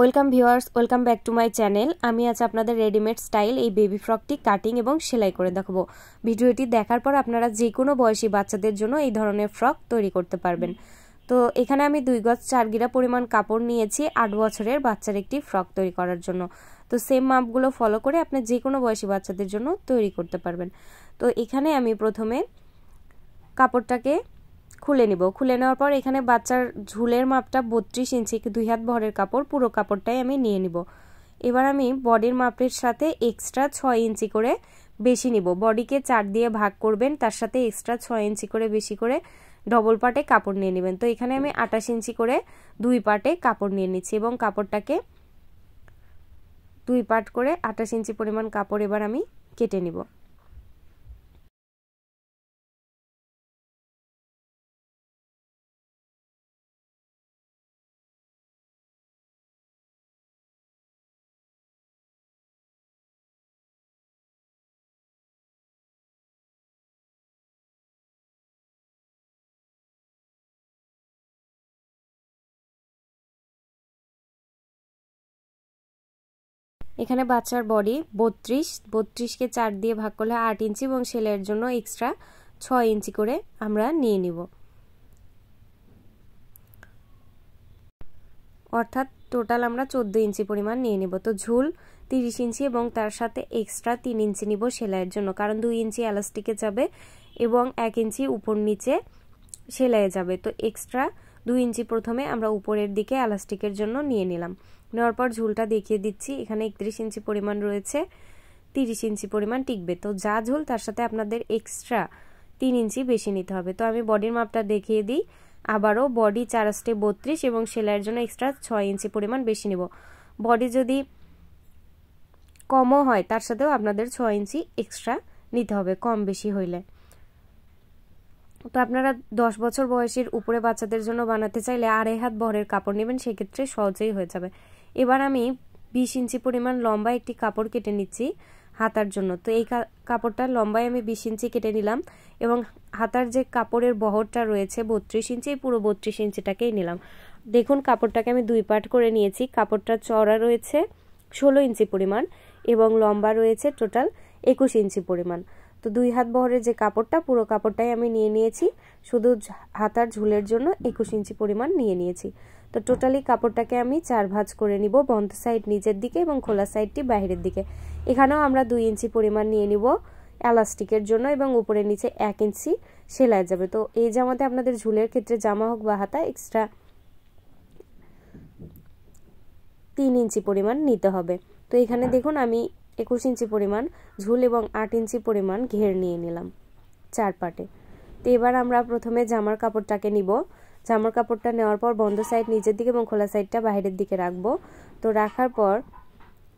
welcome viewers welcome back to my channel আমি আজ আপনাদের রেডিমেড স্টাইল এই বেবি ফ্রকটি কাটিং এবং সেলাই করে দেখাবো ভিডিওটি দেখার পর আপনারা যে কোনো বয়সী বাচ্চাদের জন্য এই ধরনের ফ্রক তৈরি করতে পারবেন তো এখানে আমি দুই গজ চার গিরা পরিমাণ কাপড় নিয়েছি আট বছরের বাচ্চার একটি ফ্রক তৈরি করার জন্য তো সেম মাপগুলো ফলো করে আপনি যে কোনো বয়সী বাচ্চাদের জন্য তৈরি করতে পারবেন তো এখানে আমি প্রথমে কাপড়টাকে খুলে নিব খুলে নেওয়ার পর এখানে বাচ্চার ঝুলের মাপটা বত্রিশ ইঞ্চি দুই হাত ভরের কাপড় পুরো কাপড়টাই আমি নিয়ে নিব এবার আমি বডির মাপের সাথে এক্সট্রা ছয় ইঞ্চি করে বেশি নিব বডিকে চার দিয়ে ভাগ করবেন তার সাথে এক্সট্রা ছয় ইঞ্চি করে বেশি করে ডবল পার্টে কাপড় নিয়ে নেবেন তো এখানে আমি আটাশ ইঞ্চি করে দুই পার্টে কাপড় নিয়ে নিচ্ছি এবং কাপড়টাকে দুই পার্ট করে আটাশ ইঞ্চি পরিমাণ কাপড় এবার আমি কেটে নিব এখানে বাচ্চার বডি বত্রিশ বত্রিশকে চার দিয়ে ভাগ করলে আট ইঞ্চি এবং সেলাইয়ের জন্য এক্সট্রা ছয় ইঞ্চি করে আমরা নিয়ে নিব অর্থাৎ টোটাল আমরা চোদ্দো ইঞ্চি পরিমাণ নিয়ে নেব তো ঝুল তিরিশ ইঞ্চি এবং তার সাথে এক্সট্রা তিন ইঞ্চি নিব সেলাইয়ের জন্য কারণ দুই ইঞ্চি এলাস্টিকে যাবে এবং এক ইঞ্চি উপর নিচে সেলাইয়ে যাবে তো এক্সট্রা দুই ইঞ্চি প্রথমে আমরা উপরের দিকে এলাস্টিকের জন্য নিয়ে নিলাম নেওয়ার পর ঝুলটা দেখিয়ে দিচ্ছি এখানে একত্রিশ ইঞ্চি পরিমাণ রয়েছে তিরিশ ইঞ্চি পরিমাণ টিকবে তো যা ঝোল তার সাথে আপনাদের এক্সট্রা তিন ইঞ্চি বেশি নিতে হবে তো আমি বডির মাপটা দেখিয়ে দিই আবারও বডি চার চারাস্টে বত্রিশ এবং সেলাইয়ের জন্য এক্সট্রা ছয় ইঞ্চি পরিমাণ বেশি নেব বডি যদি কমও হয় তার সাথেও আপনাদের ছয় ইঞ্চি এক্সট্রা নিতে হবে কম বেশি হইলে তো আপনারা দশ বছর বয়সের উপরে বাচ্চাদের জন্য বানাতে চাইলে আড়াই হাত ভরের কাপড় নেবেন সেক্ষেত্রে সহজেই হয়ে যাবে এবার আমি বিশ ইঞ্চি পরিমাণ লম্বা একটি কাপড় কেটে নিচ্ছি হাতার জন্য তো এই কাপড়টা লম্বায় আমি বিশ ইঞ্চি কেটে নিলাম এবং হাতার যে কাপড়ের বহরটা রয়েছে বত্রিশ ইঞ্চি পুরো বত্রিশ ইঞ্চিটাকেই নিলাম দেখুন কাপড়টাকে আমি দুই পার্ট করে নিয়েছি কাপড়টা চড়া রয়েছে ষোলো ইঞ্চি পরিমাণ এবং লম্বা রয়েছে টোটাল একুশ ইঞ্চি পরিমাণ তো দুই হাত বহরের যে কাপড়টা পুরো কাপড়টাই আমি নিয়ে নিয়েছি শুধু হাতার ঝুলের জন্য একুশ ইঞ্চি পরিমাণ নিয়ে নিয়েছি তো টোটালি কাপড়টাকে আমি চার ভাঁজ করে নিব বন্ধ সাইড নিচের দিকে এবং খোলা সাইডটি বাইরের দিকে এখানেও আমরা দুই ইঞ্চি পরিমাণ নিয়ে নিব এলাস্টিকের জন্য এবং উপরে নিচে এক ইঞ্চি সেলাই যাবে তো এই জামাতে আপনাদের ঝুলের ক্ষেত্রে জামা হোক বা হাতা এক্সট্রা তিন ইঞ্চি পরিমাণ নিতে হবে তো এখানে দেখুন আমি একুশ ইঞ্চি পরিমাণ ঝুল এবং আট ইঞ্চি পরিমাণ ঘের নিয়ে নিলাম চার পাটে তো এবার আমরা প্রথমে জামার কাপড়টাকে নিব জামার কাপড়টা নেওয়ার পর বন্ধ সাইড নিজের দিকে এবং খোলা সাইডটা বাইরের দিকে রাখবো তো রাখার পর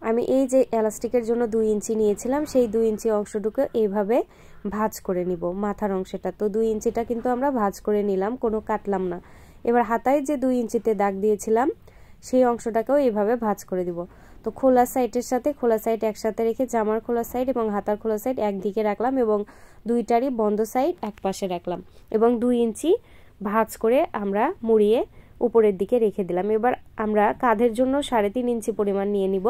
আমি এই যে এলাস্টিকের জন্য দুই ইঞ্চি নিয়েছিলাম সেই দুই ইঞ্চি অংশটুকু এইভাবে ভাজ করে নিব মাথার অংশটা তো দুই ইঞ্চিটা কিন্তু আমরা ভাজ করে নিলাম কোনো কাটলাম না এবার হাতায় যে দুই ইঞ্চিতে দাগ দিয়েছিলাম সেই অংশটাকেও এইভাবে ভাজ করে দিব তো খোলা সাইডের সাথে খোলা সাইড একসাথে রেখে জামার খোলা সাইড এবং হাতার খোলা সাইড একদিকে রাখলাম এবং দুইটারই বন্ধ সাইড এক পাশে রাখলাম এবং দুই ইঞ্চি ভাজ করে আমরা মুড়িয়ে উপরের দিকে রেখে দিলাম এবার আমরা কাঁধের জন্য সাড়ে তিন ইঞ্চি পরিমাণ নিয়ে নিব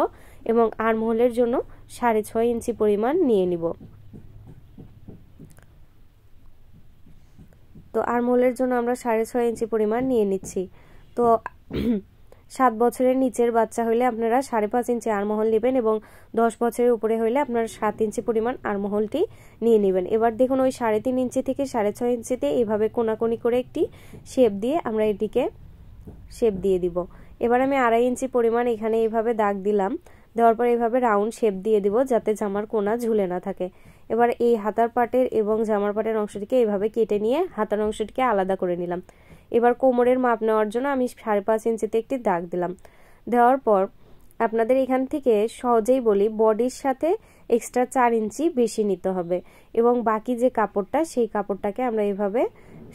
এবং আর্মহোলের জন্য সাড়ে ছয় ইঞ্চি পরিমাণ নিয়ে নিব তো আর্মহোলের জন্য আমরা সাড়ে ছয় ইঞ্চি পরিমাণ নিয়ে নিচ্ছি তো সাত বছরের নিচের বাচ্চা হইলে আপনারা সাড়ে পাঁচ ইঞ্চি আরমহল নেবেন এবং দশ বছরের উপরে হইলে আপনারা সাত ইঞ্চি পরিমাণ আরমহলটি নিয়ে নেবেন এবার দেখুন ওই সাড়ে তিন ইঞ্চি থেকে সাড়ে ছয় ইঞ্চিতে এইভাবে কোনাকোনি করে একটি শেপ দিয়ে আমরা এটিকে শেপ দিয়ে দিব এবার আমি আড়াই ইঞ্চি পরিমাণ এখানে এইভাবে দাগ দিলাম দেওয়ার পর এইভাবে রাউন্ড শেপ দিয়ে দিব যাতে জামার কোনা ঝুলে না থাকে এবার এই হাতার পাটের এবং জামার পাটের অংশটিকে এইভাবে কেটে নিয়ে হাতার অংশটিকে আলাদা করে নিলাম এবার কোমরের মাপ নেওয়ার জন্য আমি সাড়ে পাঁচ ইঞ্চিতে একটি দাগ দিলাম দেওয়ার পর আপনাদের এখান থেকে সহজেই বলি বডির সাথে এক্সট্রা চার ইঞ্চি বেশি নিতে হবে এবং বাকি যে কাপড়টা সেই কাপড়টাকে আমরা এভাবে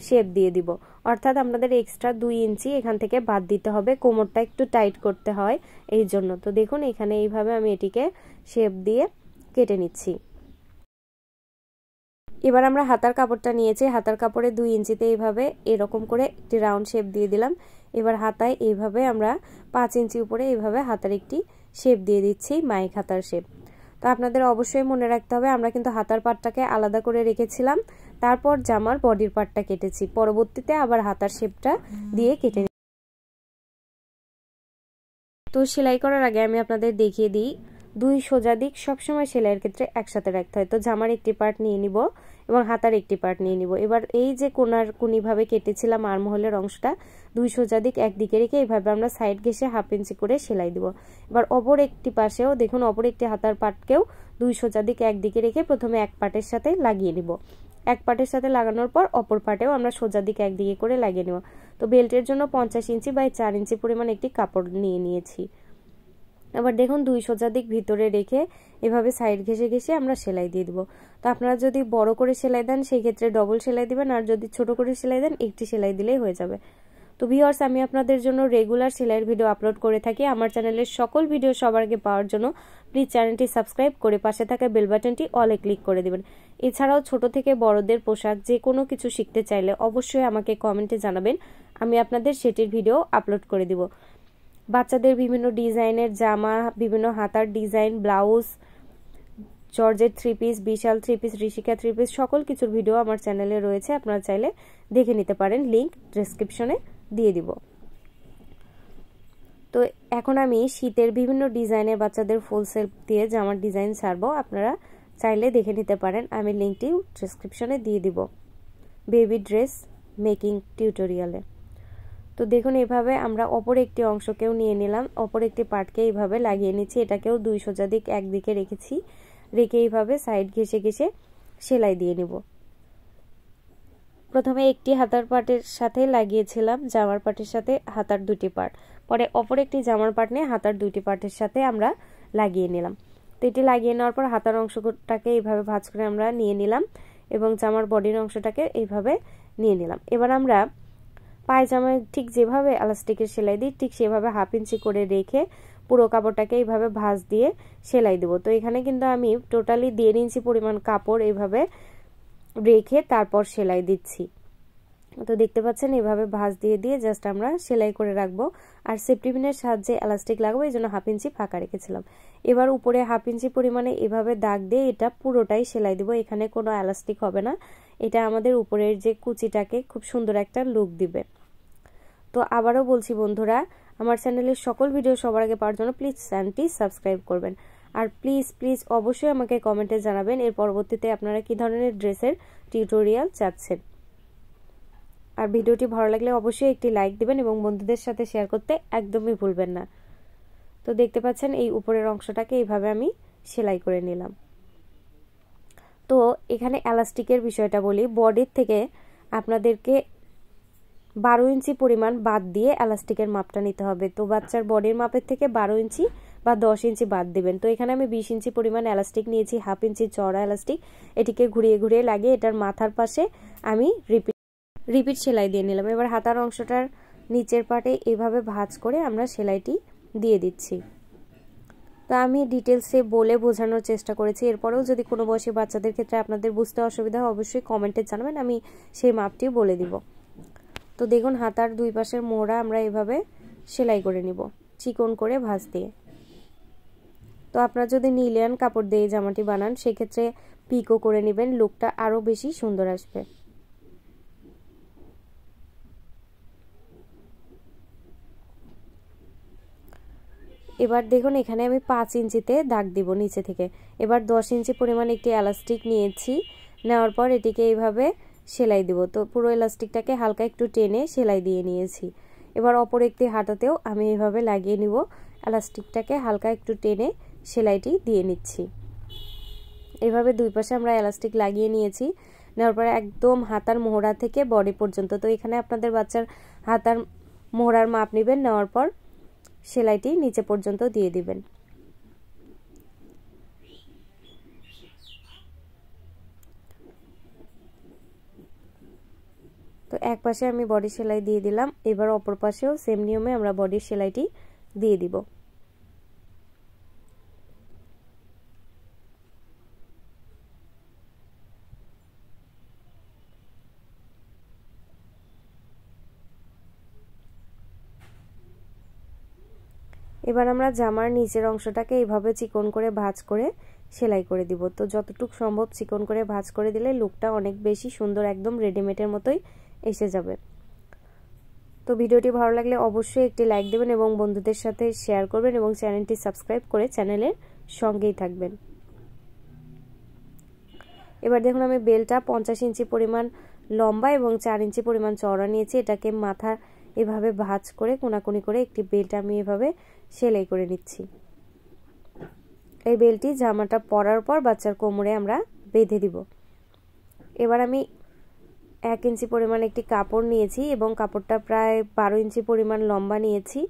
শেপ দিয়ে দিব অর্থাৎ আমাদের এক্সট্রা দুই ইঞ্চি এখান থেকে বাদ দিতে হবে কোমরটা একটু টাইট করতে হয় এই জন্য তো দেখুন এখানে এইভাবে আমি এটিকে শেপ দিয়ে কেটে নিচ্ছি এবার আমরা হাতার কাপড়টা নিয়েছি হাতার কাপড়ে দুই ইঞ্চিতে এইভাবে এরকম করে একটি রাউন্ড শেপ দিয়ে দিলাম এবার হাতায় এইভাবে আমরা পাঁচ ইঞ্চি উপরে এইভাবে হাতার একটি শেপ দিয়ে দিচ্ছি মাইক হাতার শেপ তো আপনাদের অবশ্যই মনে রাখতে হবে আমরা কিন্তু হাতার পাটটাকে আলাদা করে রেখেছিলাম তারপর জামার বডির পার্টটা কেটেছি পরবর্তীতে আবার হাতার শেপটা দিয়ে কেটে তো সেলাই করার আগে আমি আপনাদের দেখিয়ে দিই দুই সোজা দিক সবসময় সেলাইয়ের ক্ষেত্রে একসাথে রাখতে হয় তো জামার একটি পার্ট নিয়ে নিব এবং হাতার একটি পার্ট নিয়ে নিব এবার এই যে কোনার কোনিভাবে কেটেছিলাম আরমহলের অংশটা দুই সোজা দিক একদিকে রেখে এইভাবে আমরা সাইড ঘেসে হাফ ইঞ্চি করে সেলাই দিব এবার অপর একটি পাশেও দেখুন অপর একটি হাতার পার্টকেও দুই সোজা দিক একদিকে রেখে প্রথমে এক পার্টের সাথে লাগিয়ে নিব এক পার্টের সাথে লাগানোর পর অপর পার্টেও আমরা সোজা দিকে একদিকে করে লাগিয়ে নেব তো বেল্টের জন্য পঞ্চাশ ইঞ্চি বাই চার ইঞ্চি পরিমাণ একটি কাপড় নিয়ে নিয়েছি আবার দেখুন দুই সোজা দিক ভিতরে রেখে এভাবে সাইড ঘেসে ঘেসে আমরা সেলাই দিয়ে দেবো তো আপনারা যদি বড় করে সেলাই দেন সেই ক্ষেত্রে ডবল সেলাই দেবেন আর যদি ছোট করে সেলাই দেন একটি সেলাই দিলেই হয়ে যাবে তো ভিওর্স আমি আপনাদের জন্য রেগুলার সেলাইয়ের ভিডিও আপলোড করে থাকি আমার চ্যানেলের সকল ভিডিও সবার আগে পাওয়ার জন্য প্লিজ চ্যানেলটি সাবস্ক্রাইব করে পাশে থাকা বেল বাটনটি অলে ক্লিক করে দেবেন এছাড়াও ছোট থেকে বড়দের পোশাক যে কোনো কিছু শিখতে চাইলে অবশ্যই আমাকে কমেন্টে জানাবেন আমি আপনাদের সেটির ভিডিও আপলোড করে দিব বাচ্চাদের বিভিন্ন ডিজাইনের জামা বিভিন্ন হাতার ডিজাইন ব্লাউজ জর্জের থ্রি পিস বিশাল three piece Rishika three piece সকল কিছুর ভিডিও আমার চ্যানেলে রয়েছে আপনারা চাইলে দেখে নিতে পারেন লিঙ্ক ডিসক্রিপশনে দিয়ে দিব এখন আমি শীতের বিভিন্ন ডিজাইনে বাচ্চাদের ফুল সেল দিয়ে জামার ডিজাইন ছাড়বো আপনারা চাইলে দেখে নিতে পারেন আমি লিঙ্কটি ডিসক্রিপশনে দিয়ে দিব বেবি ড্রেস মেকিং টিউটোরিয়ালে তো দেখুন এভাবে আমরা অপর একটি অংশকেও নিয়ে নিলাম অপর একটি পার্টকে এইভাবে লাগিয়ে নিচ্ছি এটাকেও দুই সোজা দিক একদিকে রেখেছি রেখে এইভাবে সাইড ঘেসে ঘেসে সেলাই দিয়ে নিব প্রথমে একটি হাতার পার্টের সাথে লাগিয়েছিলাম জামার পার্টের সাথে হাতার দুটি পার্ট পরে অপর একটি জামার পাট নিয়ে হাতার দুইটি পাটের সাথে আমরা লাগিয়ে নিলাম তো এটি লাগিয়ে নেওয়ার পর হাতার অংশটাকে এইভাবে ভাজ করে আমরা নিয়ে নিলাম এবং জামার বডির অংশটাকে এইভাবে নিয়ে নিলাম এবার আমরা পায়জামায় ঠিক যেভাবে এলাস্টিকের সেলাই দিই ঠিক সেভাবে হাফ ইঞ্চি করে রেখে পুরো কাপড়টাকে এইভাবে ভাঁজ দিয়ে সেলাই দেবো তো এখানে কিন্তু আমি টোটালি দেড় ইঞ্চি পরিমাণ কাপড় এইভাবে রেখে তারপর সেলাই দিচ্ছি তো দেখতে পাচ্ছেন এভাবে ভাঁজ দিয়ে দিয়ে জাস্ট আমরা সেলাই করে রাখবো আর সেফটি পিনের সাহায্যে এলাস্টিক লাগাবো এই জন্য হাফ ইঞ্চি ফাঁকা রেখেছিলাম এবার উপরে হাফ ইঞ্চি পরিমাণে এভাবে দাগ দিয়ে এটা পুরোটাই সেলাই দিব এখানে কোনো এলাস্টিক হবে না এটা আমাদের উপরের যে কুচিটাকে খুব সুন্দর একটা লুক দিবে তো আবারও বলছি বন্ধুরা আমার চ্যানেলের সকল ভিডিও সবার আগে পাওয়ার জন্য প্লিজ চ্যানেলটি সাবস্ক্রাইব করবেন আর প্লিজ প্লিজ অবশ্যই আমাকে কমেন্টে জানাবেন এর পরবর্তীতে আপনারা কি ধরনের ড্রেসের টিউটোরিয়াল চাচ্ছেন আর ভিডিওটি ভালো লাগলে অবশ্যই একটি লাইক দিবেন এবং বন্ধুদের সাথে শেয়ার করতে একদমই ভুলবেন না তো দেখতে পাচ্ছেন এই উপরের অংশটাকে এইভাবে আমি সেলাই করে নিলাম তো এখানে এলাস্টিকের বিষয়টা বলি বডির থেকে আপনাদেরকে বারো ইঞ্চি পরিমাণ বাদ দিয়ে এলাস্টিকের মাপটা নিতে হবে তো বাচ্চার বডির মাপের থেকে বারো ইঞ্চি বা দশ ইঞ্চি বাদ দিবেন তো এখানে আমি বিশ ইঞ্চি পরিমাণ এলাস্টিক নিয়েছি হাফ ইঞ্চি চড়া এলাস্টিক এটিকে ঘুরিয়ে ঘুরিয়ে লাগিয়ে এটার মাথার পাশে আমি রিপিট রিপিট সেলাই দিয়ে নিলাম এবার হাতার অংশটার নিচের পাটে এভাবে ভাঁজ করে আমরা সেলাইটি দিয়ে দিচ্ছি তো আমি ডিটেলসে বলে বোঝানোর চেষ্টা করেছি এরপরেও যদি কোনো বয়সে বাচ্চাদের ক্ষেত্রে আপনাদের বুঝতে অসুবিধা হয় অবশ্যই কমেন্টে জানাবেন আমি সেই মাপটি বলে দিব তো দেখুন হাতার দুই পাশের মোড়া আমরা এভাবে সেলাই করে নিব চিকন করে ভাঁজ দিয়ে তো আপনারা যদি নিলিয়ান কাপড় দিয়ে জামাটি বানান সেক্ষেত্রে পিকো করে নেবেন লুকটা আরও বেশি সুন্দর আসবে এবার দেখুন এখানে আমি পাঁচ ইঞ্চিতে দাগ দিব নিচে থেকে এবার দশ ইঞ্চি পরিমাণ একটি এলাস্টিক নিয়েছি নেওয়ার পর এটিকে এইভাবে সেলাই দিব তো পুরো এলাস্টিকটাকে হালকা একটু টেনে সেলাই দিয়ে নিয়েছি এবার অপর একটি হাঁটাতেও আমি এইভাবে লাগিয়ে নিব এলাস্টিকটাকে হালকা একটু টেনে সেলাইটি দিয়ে নিচ্ছি এভাবে দুই পাশে আমরা এলাস্টিক লাগিয়ে নিয়েছি নেওয়ার পরে একদম হাতার মোহরা থেকে বডি পর্যন্ত তো এখানে আপনাদের বাচ্চার হাতার মোহরার মাপ নেবেন নেওয়ার পর সেলাইটি নিচে পর্যন্ত দিয়ে দিবেন তো এক পাশে আমি বডি সেলাই দিয়ে দিলাম এবার অপর পাশেও সেম নিয়মে আমরা বডির সেলাইটি দিয়ে দিব এবার আমরা জামার নিচের অংশটাকে এইভাবে চিকন করে ভাঁজ করে সেলাই করে দিব তো যতটুক সম্ভব চিকন করে ভাঁজ করে দিলে লুকটা অনেক বেশি সুন্দর একদম রেডিমেডের মতোই এসে যাবে তো ভিডিওটি ভালো লাগলে অবশ্যই একটি লাইক দেবেন এবং বন্ধুদের সাথে শেয়ার করবেন এবং চ্যানেলটি সাবস্ক্রাইব করে চ্যানেলের সঙ্গেই থাকবেন এবার দেখুন আমি বেলটা পঞ্চাশ ইঞ্চি পরিমাণ লম্বা এবং চার ইঞ্চি পরিমাণ চওড়া নিয়েছি এটাকে মাথা এভাবে ভাজ করে কোনাকুনি করে একটি বেল্ট আমি এভাবে সেলাই করে নিচ্ছি এই বেল্টটি জামাটা পরার পর বাচ্চার কোমরে আমরা বেঁধে দিব এবার আমি এক ইঞ্চি পরিমাণ একটি কাপড় নিয়েছি এবং কাপড়টা প্রায় বারো ইঞ্চি পরিমাণ লম্বা নিয়েছি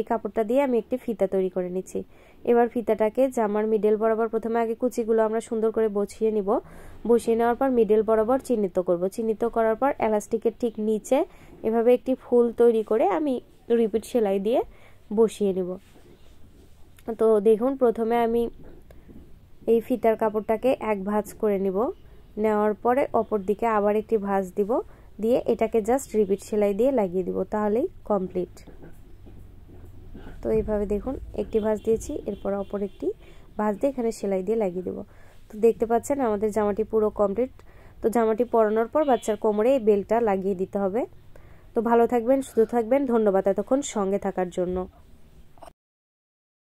এই কাপড়টা দিয়ে আমি একটি ফিতা তৈরি করে নিচ্ছি এবার ফিতাটাকে জামার মিডল বরাবর প্রথমে আগে কুচিগুলো আমরা সুন্দর করে বসিয়ে নিব বসিয়ে নেওয়ার পর মিডল বরাবর চিহ্নিত করব চিহ্নিত করার পর এলাস্টিকের ঠিক নিচে এভাবে একটি ফুল তৈরি করে আমি রিপিট সেলাই দিয়ে বসিয়ে নিব তো দেখুন প্রথমে আমি এই ফিতার কাপড়টাকে এক ভাঁজ করে নিব নেওয়ার পরে অপর দিকে আবার একটি ভাঁজ দিব দিয়ে এটাকে জাস্ট রিপিট সেলাই দিয়ে লাগিয়ে দিব তাহলেই কমপ্লিট তো এইভাবে দেখুন একটি ভাঁজ দিয়েছি এরপর অপর একটি ভাঁজ দিয়ে এখানে সেলাই দিয়ে লাগিয়ে দেবো তো দেখতে পাচ্ছেন আমাদের জামাটি পুরো কমপ্লিট তো জামাটি পরানোর পর বাচ্চার কোমরে এই বেলটা লাগিয়ে দিতে হবে তো ভালো থাকবেন সুস্থ থাকবেন ধন্যবাদ এতক্ষণ সঙ্গে থাকার জন্য